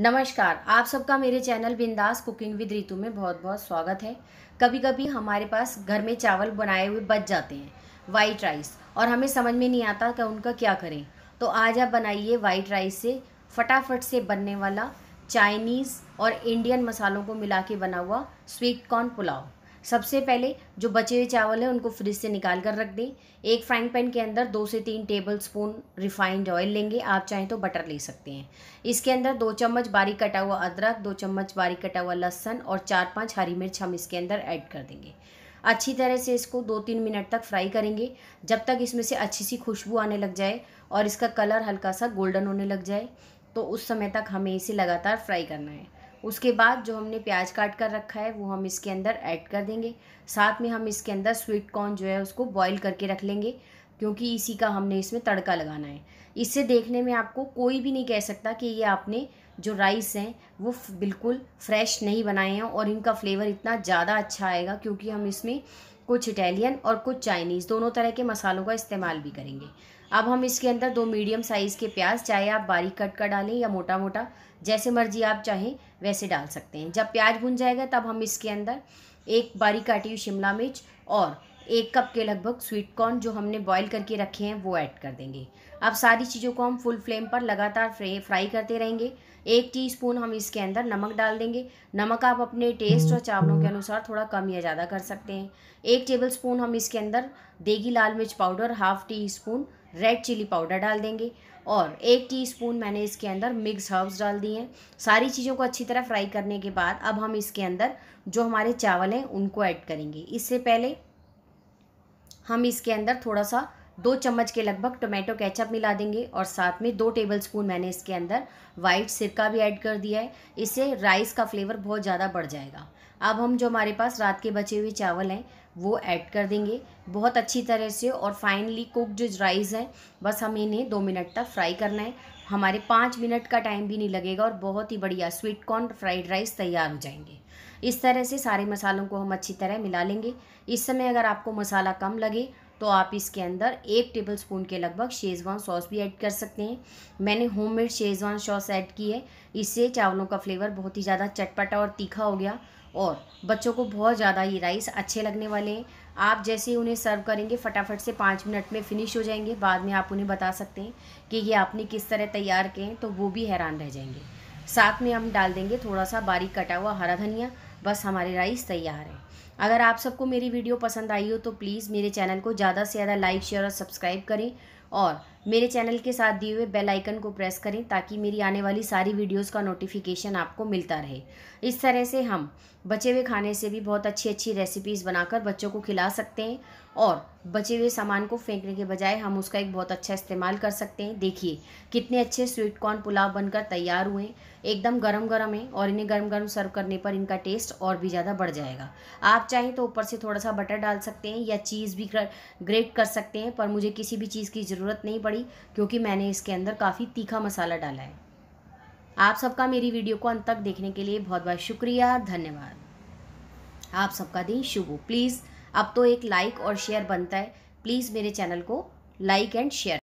नमस्कार आप सबका मेरे चैनल बिंदास कुकिंग विद रितु में बहुत बहुत स्वागत है कभी कभी हमारे पास घर में चावल बनाए हुए बच जाते हैं वाइट राइस और हमें समझ में नहीं आता कि उनका क्या करें तो आज आप बनाइए वाइट राइस से फटाफट से बनने वाला चाइनीज़ और इंडियन मसालों को मिला के बना हुआ स्वीट कॉर्न पुलाव सबसे पहले जो बचे हुए चावल हैं उनको फ्रिज से निकाल कर रख दें एक फ्राइंग पैन के अंदर दो से तीन टेबल स्पून रिफाइंड ऑयल लेंगे आप चाहें तो बटर ले सकते हैं इसके अंदर दो चम्मच बारीक कटा हुआ अदरक दो चम्मच बारीक कटा हुआ लहसन और चार पाँच हरी मिर्च हम इसके अंदर ऐड कर देंगे अच्छी तरह से इसको दो तीन मिनट तक फ्राई करेंगे जब तक इसमें से अच्छी सी खुशबू आने लग जाए और इसका कलर हल्का सा गोल्डन होने लग जाए तो उस समय तक हमें इसे लगातार फ्राई करना है उसके बाद जो हमने प्याज काट कर रखा है वो हम इसके अंदर ऐड कर देंगे साथ में हम इसके अंदर स्वीट कॉर्न जो है उसको बॉईल करके रख लेंगे क्योंकि इसी का हमने इसमें तड़का लगाना है इससे देखने में आपको कोई भी नहीं कह सकता कि ये आपने जो राइस हैं वो बिल्कुल फ्रेश नहीं बनाए हैं और इनका फ्लेवर इतना ज़्यादा अच्छा आएगा क्योंकि हम इसमें कुछ इटालियन और कुछ चाइनीज़ दोनों तरह के मसालों का इस्तेमाल भी करेंगे अब हम इसके अंदर दो मीडियम साइज़ के प्याज चाहे आप बारीक कट कर डालें या मोटा मोटा जैसे मर्जी आप चाहें वैसे डाल सकते हैं जब प्याज भुन जाएगा तब हम इसके अंदर एक बारीक काटी हुई शिमला मिर्च और एक कप के लगभग स्वीट कॉर्न जो हमने बॉईल करके रखे हैं वो ऐड कर देंगे अब सारी चीज़ों को हम फुल फ्लेम पर लगातार फ्राई करते रहेंगे एक टीस्पून हम इसके अंदर नमक डाल देंगे नमक आप अपने टेस्ट और चावलों के अनुसार थोड़ा कम या ज़्यादा कर सकते हैं एक टेबल स्पून हम इसके अंदर देगी लाल मिर्च powder half teaspoon red chilli powder डाल देंगे और एक टीस्पून मैंने इसके अंदर मिक्स हर्ब्स डाल दिए हैं सारी चीज़ों को अच्छी तरह फ्राई करने के बाद अब हम इसके अंदर जो हमारे चावल हैं उनको ऐड करेंगे इससे पहले हम इसके अंदर थोड़ा सा दो चम्मच के लगभग टोमेटो केचप मिला देंगे और साथ में दो टेबल स्पून मैंने इसके अंदर वाइट सिरका भी ऐड कर दिया है इससे राइस का फ्लेवर बहुत ज़्यादा बढ़ जाएगा अब हम जो हमारे पास रात के बचे हुए चावल हैं वो ऐड कर देंगे बहुत अच्छी तरह से और फाइनली कुकड राइस हैं बस हम इन्हें दो मिनट तक फ्राई करना है हमारे पाँच मिनट का टाइम भी नहीं लगेगा और बहुत ही बढ़िया स्वीट कॉर्न फ्राइड राइस तैयार हो जाएंगे इस तरह से सारे मसालों को हम अच्छी तरह मिला लेंगे इस समय अगर आपको मसाला कम लगे तो आप इसके अंदर एक टेबल स्पून के लगभग शेज़वान सॉस भी ऐड कर सकते हैं मैंने होममेड शेज़वान सॉस ऐड की है इससे चावलों का फ्लेवर बहुत ही ज़्यादा चटपटा और तीखा हो गया और बच्चों को बहुत ज़्यादा ये राइस अच्छे लगने वाले हैं आप जैसे ही उन्हें सर्व करेंगे फटाफट से पाँच मिनट में फिनिश हो जाएंगे बाद में आप उन्हें बता सकते हैं कि ये आपने किस तरह तैयार किए हैं तो वो भी हैरान रह जाएंगे साथ में हम डाल देंगे थोड़ा सा बारीक कटा हुआ हरा धनिया बस हमारे राइस तैयार है अगर आप सबको मेरी वीडियो पसंद आई हो तो प्लीज़ मेरे चैनल को ज़्यादा से ज़्यादा लाइक शेयर और सब्सक्राइब करें और मेरे चैनल के साथ दिए हुए बेल आइकन को प्रेस करें ताकि मेरी आने वाली सारी वीडियोस का नोटिफिकेशन आपको मिलता रहे इस तरह से हम बचे हुए खाने से भी बहुत अच्छी अच्छी रेसिपीज़ बनाकर बच्चों को खिला सकते हैं और बचे हुए सामान को फेंकने के बजाय हम उसका एक बहुत अच्छा इस्तेमाल कर सकते हैं देखिए कितने अच्छे स्वीट कॉर्न पुलाव बनकर तैयार हुए एकदम गर्म गर्म है और इन्हें गर्म गर्म सर्व करने पर इनका टेस्ट और भी ज़्यादा बढ़ जाएगा आप चाहें तो ऊपर से थोड़ा सा बटर डाल सकते हैं या चीज़ भी ग्रेट कर सकते हैं पर मुझे किसी भी चीज़ की ज़रूरत ज़रूरत नहीं पड़ी क्योंकि मैंने इसके अंदर काफ़ी तीखा मसाला डाला है आप सबका मेरी वीडियो को अंत तक देखने के लिए बहुत बहुत शुक्रिया धन्यवाद आप सबका दिन शुभ हो प्लीज़ अब तो एक लाइक और शेयर बनता है प्लीज़ मेरे चैनल को लाइक एंड शेयर